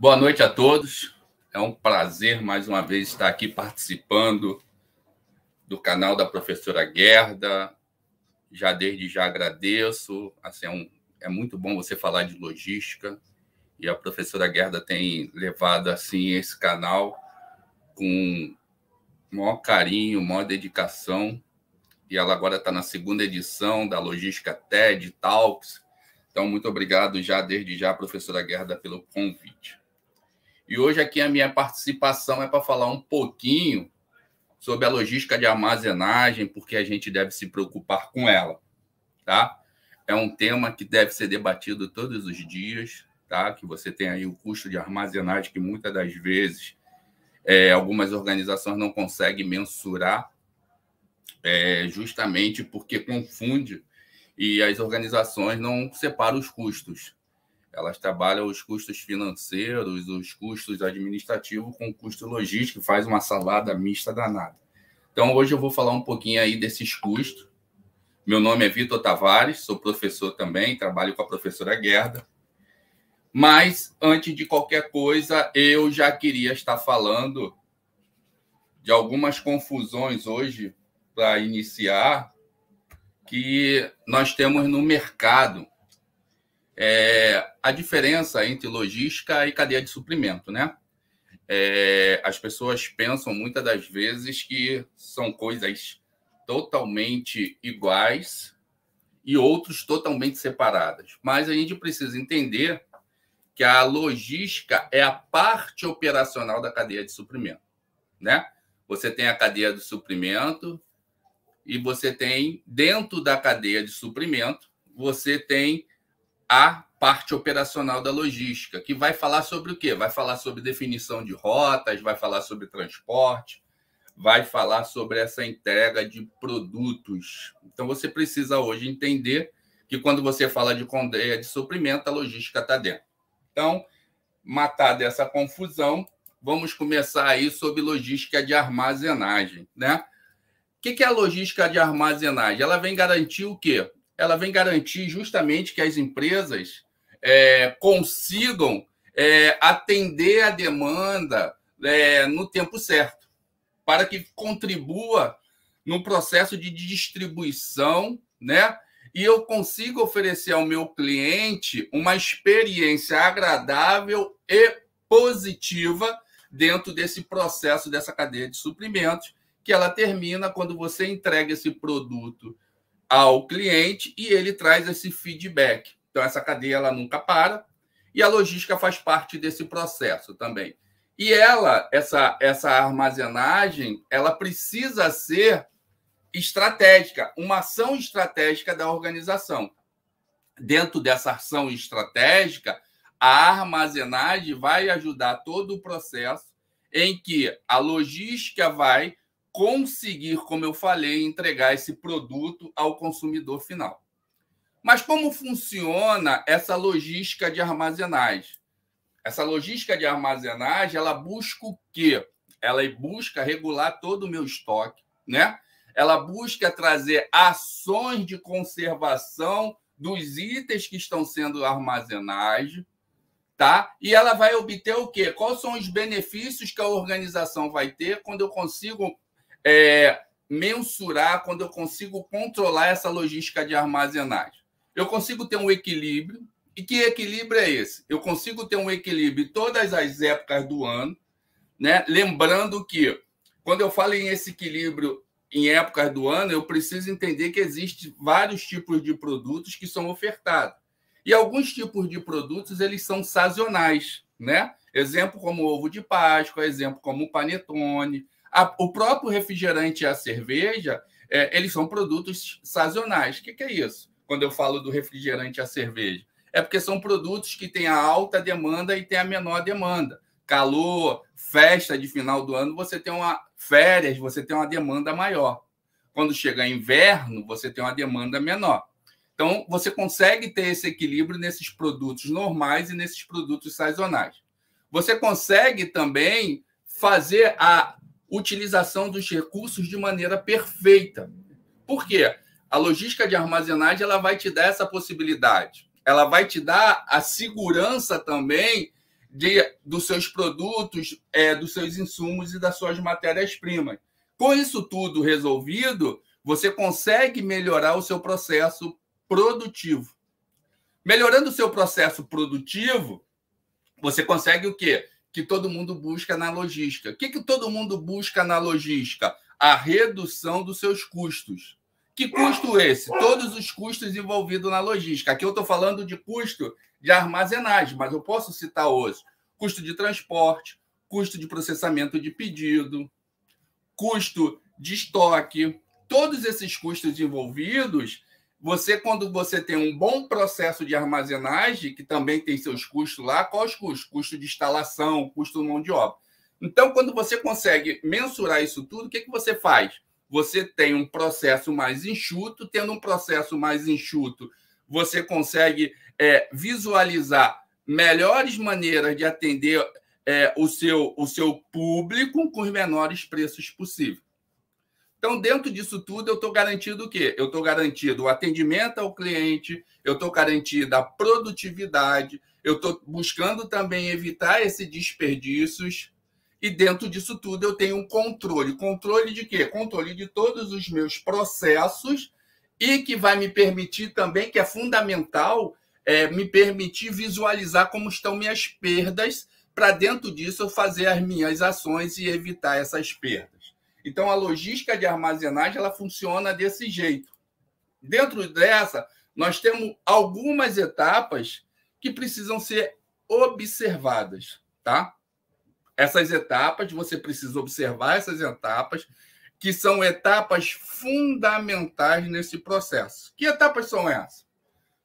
Boa noite a todos. É um prazer mais uma vez estar aqui participando do canal da professora Gerda. Já desde já agradeço. Assim, é, um, é muito bom você falar de logística e a professora Gerda tem levado assim esse canal com maior carinho, maior dedicação. E ela agora está na segunda edição da Logística TED Talks. Então, muito obrigado já desde já, professora Gerda, pelo convite. E hoje aqui a minha participação é para falar um pouquinho sobre a logística de armazenagem, porque a gente deve se preocupar com ela, tá? É um tema que deve ser debatido todos os dias, tá? Que você tem aí o custo de armazenagem que muitas das vezes é, algumas organizações não conseguem mensurar, é, justamente porque confunde e as organizações não separam os custos, elas trabalham os custos financeiros, os custos administrativos com o custo logístico, faz uma salada mista danada. Então, hoje eu vou falar um pouquinho aí desses custos. Meu nome é Vitor Tavares, sou professor também, trabalho com a professora Guerda. Mas, antes de qualquer coisa, eu já queria estar falando de algumas confusões hoje para iniciar que nós temos no mercado é, a diferença entre logística e cadeia de suprimento, né? É, as pessoas pensam muitas das vezes que são coisas totalmente iguais e outros totalmente separadas. Mas a gente precisa entender que a logística é a parte operacional da cadeia de suprimento, né? Você tem a cadeia de suprimento e você tem dentro da cadeia de suprimento, você tem a parte operacional da logística, que vai falar sobre o quê? Vai falar sobre definição de rotas, vai falar sobre transporte, vai falar sobre essa entrega de produtos. Então você precisa hoje entender que quando você fala de condeia de suprimento, a logística está dentro. Então, matar dessa confusão, vamos começar aí sobre logística de armazenagem, né? O que é a logística de armazenagem? Ela vem garantir o quê? ela vem garantir justamente que as empresas é, consigam é, atender a demanda é, no tempo certo, para que contribua no processo de distribuição, né? E eu consiga oferecer ao meu cliente uma experiência agradável e positiva dentro desse processo dessa cadeia de suprimentos, que ela termina quando você entrega esse produto ao cliente e ele traz esse feedback. Então, essa cadeia ela nunca para e a logística faz parte desse processo também. E ela, essa, essa armazenagem, ela precisa ser estratégica, uma ação estratégica da organização. Dentro dessa ação estratégica, a armazenagem vai ajudar todo o processo em que a logística vai conseguir, como eu falei, entregar esse produto ao consumidor final. Mas como funciona essa logística de armazenagem? Essa logística de armazenagem, ela busca o quê? Ela busca regular todo o meu estoque, né? Ela busca trazer ações de conservação dos itens que estão sendo armazenados, tá? E ela vai obter o quê? Quais são os benefícios que a organização vai ter quando eu consigo é, mensurar, quando eu consigo controlar essa logística de armazenagem. Eu consigo ter um equilíbrio. E que equilíbrio é esse? Eu consigo ter um equilíbrio em todas as épocas do ano, né? Lembrando que quando eu falo em esse equilíbrio em épocas do ano, eu preciso entender que existem vários tipos de produtos que são ofertados. E alguns tipos de produtos eles são sazonais, né? Exemplo como ovo de Páscoa, exemplo como panetone, a, o próprio refrigerante e a cerveja, é, eles são produtos sazonais. O que, que é isso? Quando eu falo do refrigerante e a cerveja, é porque são produtos que têm a alta demanda e têm a menor demanda. Calor, festa de final do ano, você tem uma férias, você tem uma demanda maior. Quando chega inverno, você tem uma demanda menor. Então, você consegue ter esse equilíbrio nesses produtos normais e nesses produtos sazonais. Você consegue também fazer a utilização dos recursos de maneira perfeita. Por quê? A logística de armazenagem ela vai te dar essa possibilidade. Ela vai te dar a segurança também de, dos seus produtos, é, dos seus insumos e das suas matérias-primas. Com isso tudo resolvido, você consegue melhorar o seu processo produtivo. Melhorando o seu processo produtivo, você consegue o quê? que todo mundo busca na logística. O que, que todo mundo busca na logística? A redução dos seus custos. Que custo esse? Todos os custos envolvidos na logística. Aqui eu estou falando de custo de armazenagem, mas eu posso citar hoje custo de transporte, custo de processamento de pedido, custo de estoque. Todos esses custos envolvidos você, quando você tem um bom processo de armazenagem, que também tem seus custos lá, quais os custos? Custo de instalação, custo de mão de obra. Então, quando você consegue mensurar isso tudo, o que, que você faz? Você tem um processo mais enxuto, tendo um processo mais enxuto, você consegue é, visualizar melhores maneiras de atender é, o, seu, o seu público com os menores preços possíveis. Então, dentro disso tudo, eu estou garantido o quê? Eu estou garantido o atendimento ao cliente, eu estou garantido a produtividade, eu estou buscando também evitar esses desperdícios. E dentro disso tudo, eu tenho um controle. Controle de quê? Controle de todos os meus processos e que vai me permitir também, que é fundamental, é, me permitir visualizar como estão minhas perdas, para dentro disso eu fazer as minhas ações e evitar essas perdas. Então, a logística de armazenagem ela funciona desse jeito. Dentro dessa, nós temos algumas etapas que precisam ser observadas, tá? Essas etapas, você precisa observar essas etapas, que são etapas fundamentais nesse processo. Que etapas são essas?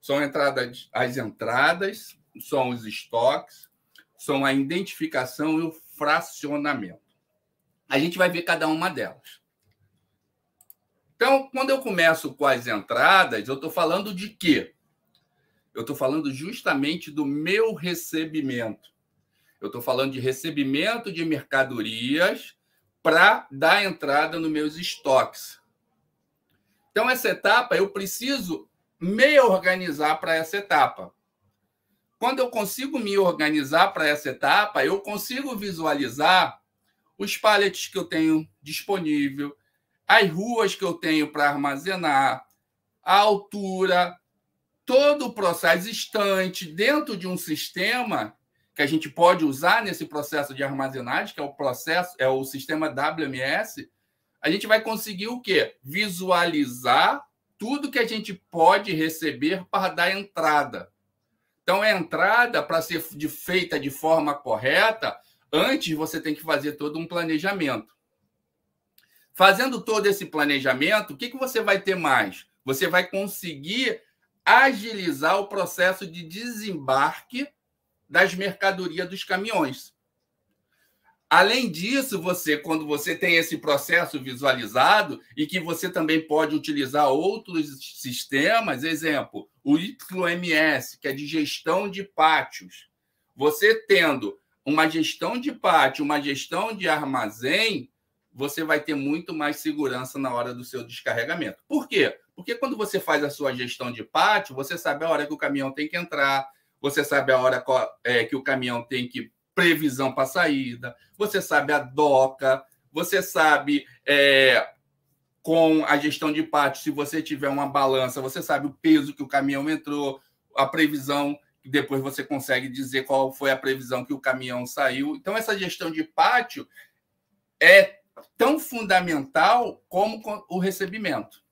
São entradas, as entradas, são os estoques, são a identificação e o fracionamento. A gente vai ver cada uma delas. Então, quando eu começo com as entradas, eu estou falando de quê? Eu estou falando justamente do meu recebimento. Eu estou falando de recebimento de mercadorias para dar entrada nos meus estoques. Então, essa etapa, eu preciso me organizar para essa etapa. Quando eu consigo me organizar para essa etapa, eu consigo visualizar os paletes que eu tenho disponível, as ruas que eu tenho para armazenar, a altura, todo o processo estante dentro de um sistema que a gente pode usar nesse processo de armazenagem, que é o processo, é o sistema WMS, a gente vai conseguir o quê? Visualizar tudo que a gente pode receber para dar entrada. Então, a é entrada, para ser de, feita de forma correta, Antes você tem que fazer todo um planejamento. Fazendo todo esse planejamento, o que, que você vai ter mais? Você vai conseguir agilizar o processo de desembarque das mercadorias dos caminhões. Além disso, você, quando você tem esse processo visualizado e que você também pode utilizar outros sistemas, exemplo, o YMS, que é de gestão de pátios. Você tendo uma gestão de pátio, uma gestão de armazém, você vai ter muito mais segurança na hora do seu descarregamento. Por quê? Porque quando você faz a sua gestão de pátio, você sabe a hora que o caminhão tem que entrar, você sabe a hora é, que o caminhão tem que previsão para saída, você sabe a doca, você sabe é, com a gestão de pátio, se você tiver uma balança, você sabe o peso que o caminhão entrou, a previsão depois você consegue dizer qual foi a previsão que o caminhão saiu. Então, essa gestão de pátio é tão fundamental como o recebimento.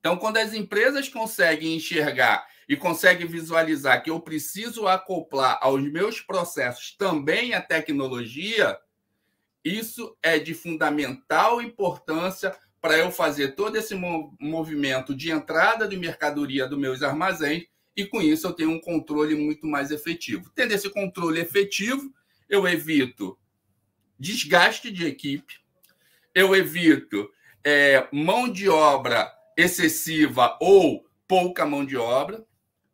Então, quando as empresas conseguem enxergar e conseguem visualizar que eu preciso acoplar aos meus processos também a tecnologia, isso é de fundamental importância para eu fazer todo esse movimento de entrada de mercadoria dos meus armazéns e com isso eu tenho um controle muito mais efetivo. Tendo esse controle efetivo, eu evito desgaste de equipe, eu evito é, mão de obra excessiva ou pouca mão de obra,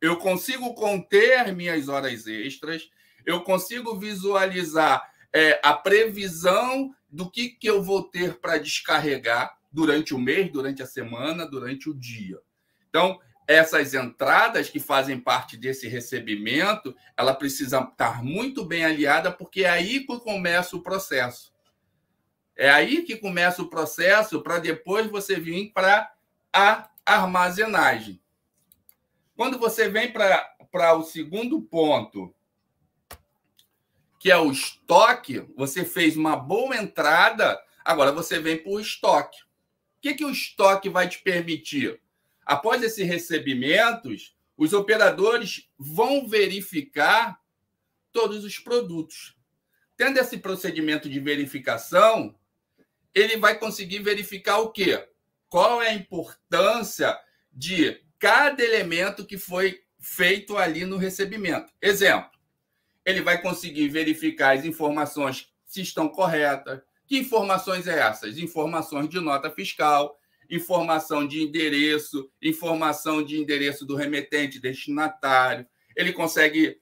eu consigo conter minhas horas extras, eu consigo visualizar é, a previsão do que, que eu vou ter para descarregar durante o mês, durante a semana, durante o dia. Então, essas entradas que fazem parte desse recebimento, ela precisa estar muito bem aliada, porque é aí que começa o processo. É aí que começa o processo para depois você vir para a armazenagem. Quando você vem para o segundo ponto, que é o estoque, você fez uma boa entrada, agora você vem para o estoque. O que, que o estoque vai te permitir? Após esses recebimentos, os operadores vão verificar todos os produtos. Tendo esse procedimento de verificação, ele vai conseguir verificar o quê? Qual é a importância de cada elemento que foi feito ali no recebimento. Exemplo, ele vai conseguir verificar as informações se estão corretas. Que informações é essas? Informações de nota fiscal, informação de endereço, informação de endereço do remetente destinatário. Ele consegue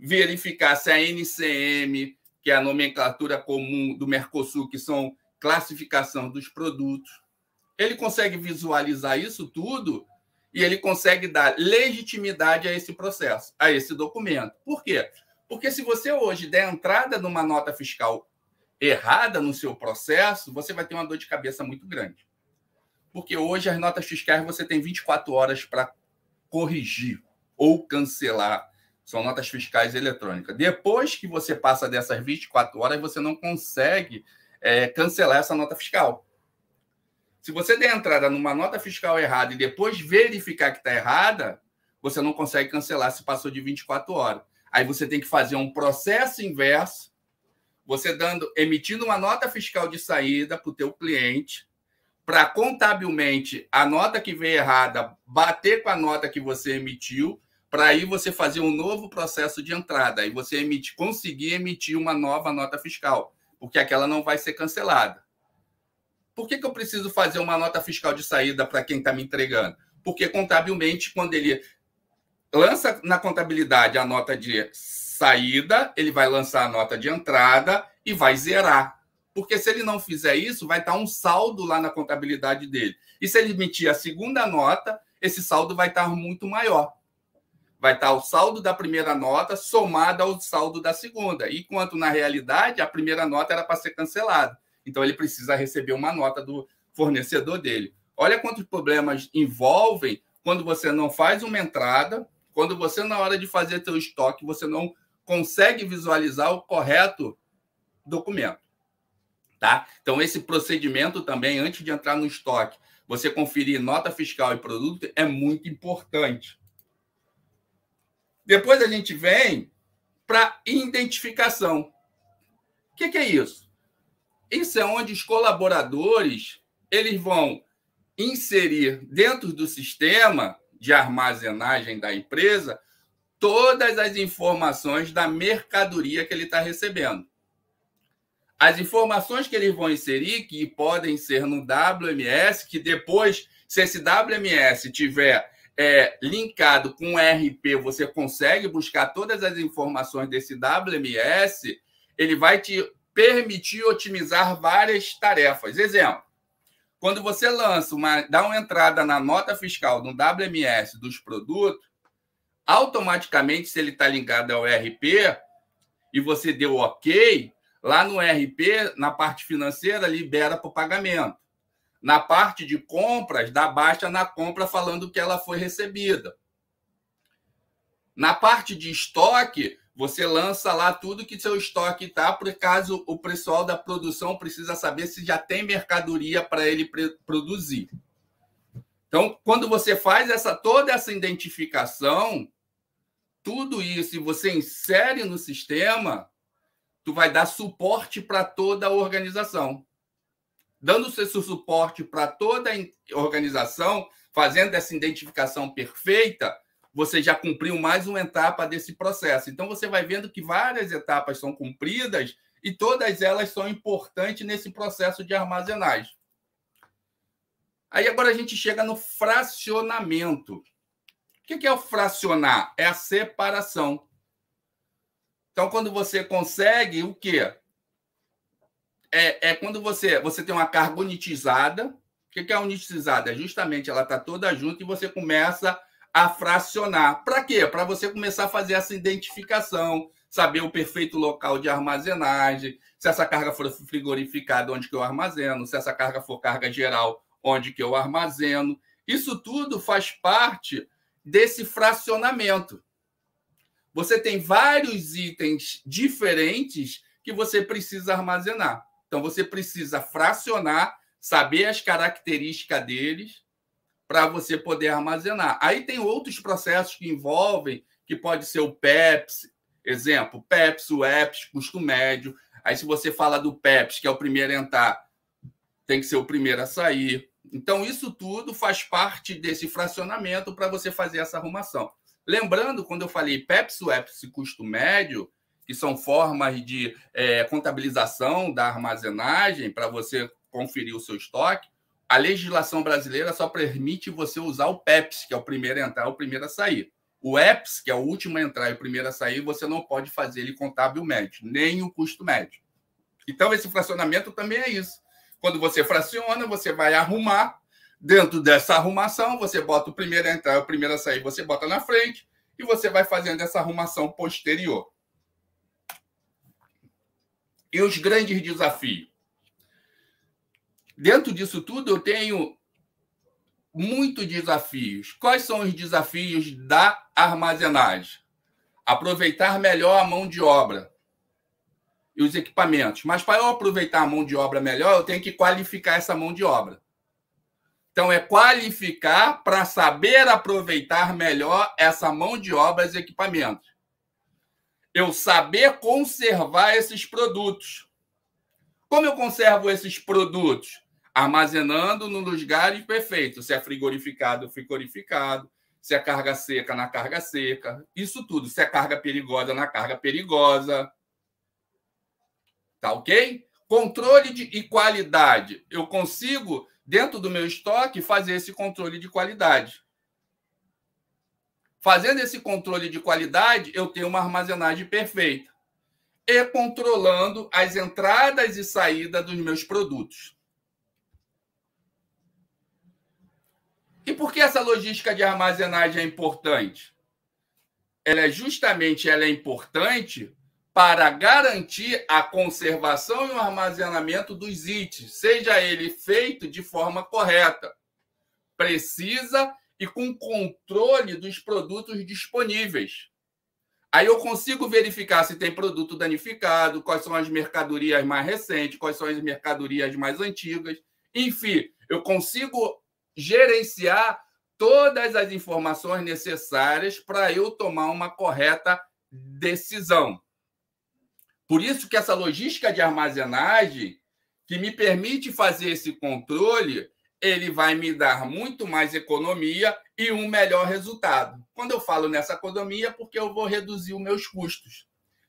verificar se a NCM, que é a nomenclatura comum do Mercosul, que são classificação dos produtos, ele consegue visualizar isso tudo e ele consegue dar legitimidade a esse processo, a esse documento. Por quê? Porque se você hoje der entrada numa nota fiscal errada no seu processo, você vai ter uma dor de cabeça muito grande porque hoje as notas fiscais você tem 24 horas para corrigir ou cancelar. São notas fiscais eletrônicas. Depois que você passa dessas 24 horas, você não consegue é, cancelar essa nota fiscal. Se você der entrada numa nota fiscal errada e depois verificar que está errada, você não consegue cancelar se passou de 24 horas. Aí você tem que fazer um processo inverso, você dando, emitindo uma nota fiscal de saída para o teu cliente, para contabilmente a nota que veio errada bater com a nota que você emitiu, para aí você fazer um novo processo de entrada e você emite, conseguir emitir uma nova nota fiscal, porque aquela não vai ser cancelada. Por que, que eu preciso fazer uma nota fiscal de saída para quem está me entregando? Porque contabilmente, quando ele lança na contabilidade a nota de saída, ele vai lançar a nota de entrada e vai zerar. Porque se ele não fizer isso, vai estar tá um saldo lá na contabilidade dele. E se ele emitir a segunda nota, esse saldo vai estar tá muito maior. Vai estar tá o saldo da primeira nota somado ao saldo da segunda. Enquanto, na realidade, a primeira nota era para ser cancelada. Então, ele precisa receber uma nota do fornecedor dele. Olha quantos problemas envolvem quando você não faz uma entrada, quando você, na hora de fazer seu estoque, você não consegue visualizar o correto documento. Tá? Então, esse procedimento também, antes de entrar no estoque, você conferir nota fiscal e produto é muito importante. Depois a gente vem para identificação. O que, que, é isso? Isso é onde os colaboradores eles vão inserir dentro do sistema de armazenagem da empresa todas as informações da mercadoria que ele está recebendo as informações que eles vão inserir, que podem ser no WMS, que depois, se esse WMS tiver é, linkado com o RP, você consegue buscar todas as informações desse WMS, ele vai te permitir otimizar várias tarefas. Exemplo, quando você lança uma, dá uma entrada na nota fiscal no WMS dos produtos, automaticamente, se ele está ligado ao RP e você deu OK, Lá no RP, na parte financeira, libera para o pagamento. Na parte de compras, dá baixa na compra falando que ela foi recebida. Na parte de estoque, você lança lá tudo que seu estoque está, por caso o pessoal da produção precisa saber se já tem mercadoria para ele produzir. Então, quando você faz essa toda essa identificação, tudo isso e você insere no sistema, tu vai dar suporte para toda a organização. Dando seu suporte para toda a organização, fazendo essa identificação perfeita, você já cumpriu mais uma etapa desse processo. Então, você vai vendo que várias etapas são cumpridas e todas elas são importantes nesse processo de armazenagem. Aí agora a gente chega no fracionamento. O que é o fracionar? É a separação. Então, quando você consegue, o quê? É, é quando você, você tem uma carga unitizada. O que é unitizada? É justamente ela está toda junto e você começa a fracionar. Para quê? Para você começar a fazer essa identificação, saber o perfeito local de armazenagem, se essa carga for frigorificada, onde que eu armazeno, se essa carga for carga geral, onde que eu armazeno. Isso tudo faz parte desse fracionamento. Você tem vários itens diferentes que você precisa armazenar. Então, você precisa fracionar, saber as características deles para você poder armazenar. Aí tem outros processos que envolvem, que pode ser o PEPS, exemplo, PEPS, o EPS, custo médio. Aí, se você fala do PEPS, que é o primeiro a entrar, tem que ser o primeiro a sair. Então, isso tudo faz parte desse fracionamento para você fazer essa arrumação. Lembrando, quando eu falei PEPS, UEPS e custo médio, que são formas de é, contabilização da armazenagem para você conferir o seu estoque, a legislação brasileira só permite você usar o PEPS, que é o primeiro a entrar, o primeiro a sair. O EPS, que é o último a entrar e o primeiro a sair, você não pode fazer ele contábil médio, nem o custo médio. Então, esse fracionamento também é isso. Quando você fraciona, você vai arrumar Dentro dessa arrumação, você bota o primeiro a entrar, o primeiro a sair, você bota na frente e você vai fazendo essa arrumação posterior. E os grandes desafios? Dentro disso tudo, eu tenho muitos desafios. Quais são os desafios da armazenagem? Aproveitar melhor a mão de obra e os equipamentos. Mas para eu aproveitar a mão de obra melhor, eu tenho que qualificar essa mão de obra. Então, é qualificar para saber aproveitar melhor essa mão de obras e equipamentos. Eu saber conservar esses produtos. Como eu conservo esses produtos? Armazenando nos lugares perfeitos. Se é frigorificado, frigorificado. Se é carga seca, na carga seca. Isso tudo. Se é carga perigosa, na carga perigosa. Tá ok? Controle de, e qualidade. Eu consigo dentro do meu estoque, fazer esse controle de qualidade. Fazendo esse controle de qualidade, eu tenho uma armazenagem perfeita. E controlando as entradas e saídas dos meus produtos. E por que essa logística de armazenagem é importante? Ela é justamente ela é importante para garantir a conservação e o armazenamento dos itens, seja ele feito de forma correta, precisa e com controle dos produtos disponíveis. Aí eu consigo verificar se tem produto danificado, quais são as mercadorias mais recentes, quais são as mercadorias mais antigas. Enfim, eu consigo gerenciar todas as informações necessárias para eu tomar uma correta decisão. Por isso que essa logística de armazenagem que me permite fazer esse controle, ele vai me dar muito mais economia e um melhor resultado. Quando eu falo nessa economia, é porque eu vou reduzir os meus custos.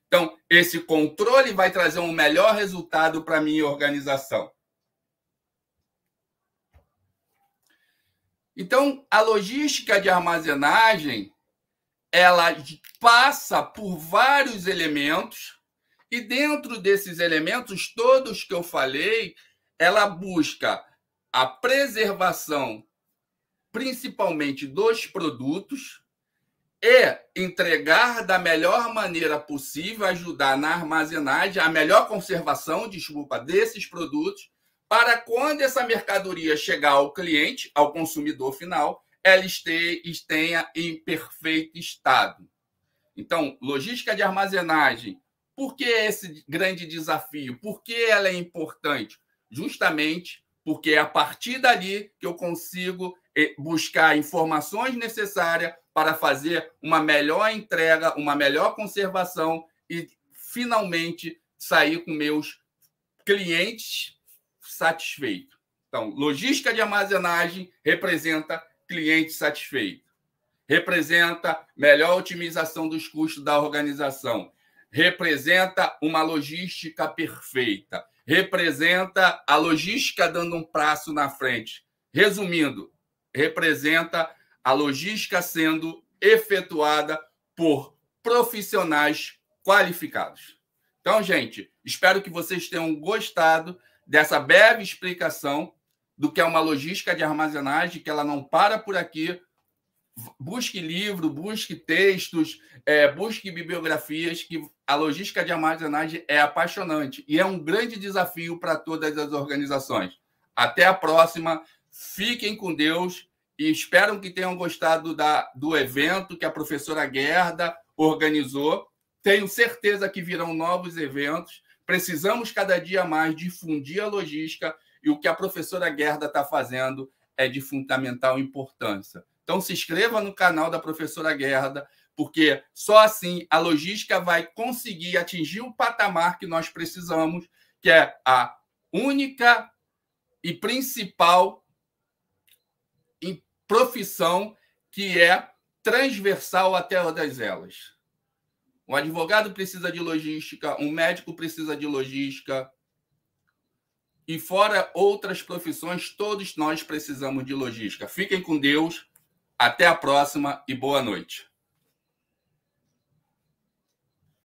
Então, esse controle vai trazer um melhor resultado para a minha organização. Então, a logística de armazenagem, ela passa por vários elementos e dentro desses elementos todos que eu falei, ela busca a preservação principalmente dos produtos e entregar da melhor maneira possível, ajudar na armazenagem, a melhor conservação, desculpa, desses produtos, para quando essa mercadoria chegar ao cliente, ao consumidor final, ela esteja em perfeito estado. Então, logística de armazenagem por que esse grande desafio? Por que ela é importante? Justamente porque é a partir dali que eu consigo eh, buscar informações necessárias para fazer uma melhor entrega, uma melhor conservação e finalmente sair com meus clientes satisfeitos. Então, logística de armazenagem representa cliente satisfeito, representa melhor otimização dos custos da organização, representa uma logística perfeita, representa a logística dando um passo na frente. Resumindo, representa a logística sendo efetuada por profissionais qualificados. Então, gente, espero que vocês tenham gostado dessa breve explicação do que é uma logística de armazenagem, que ela não para por aqui, busque livro, busque textos, é, busque bibliografias, que a logística de armazenagem é apaixonante e é um grande desafio para todas as organizações. Até a próxima, fiquem com Deus e espero que tenham gostado da, do evento que a professora Gerda organizou. Tenho certeza que virão novos eventos. Precisamos cada dia mais difundir a logística e o que a professora Gerda está fazendo é de fundamental importância. Então se inscreva no canal da professora Guerra, porque só assim a logística vai conseguir atingir o patamar que nós precisamos, que é a única e principal profissão que é transversal a todas elas. Um advogado precisa de logística, um médico precisa de logística. E fora outras profissões, todos nós precisamos de logística. Fiquem com Deus. Até a próxima e boa noite.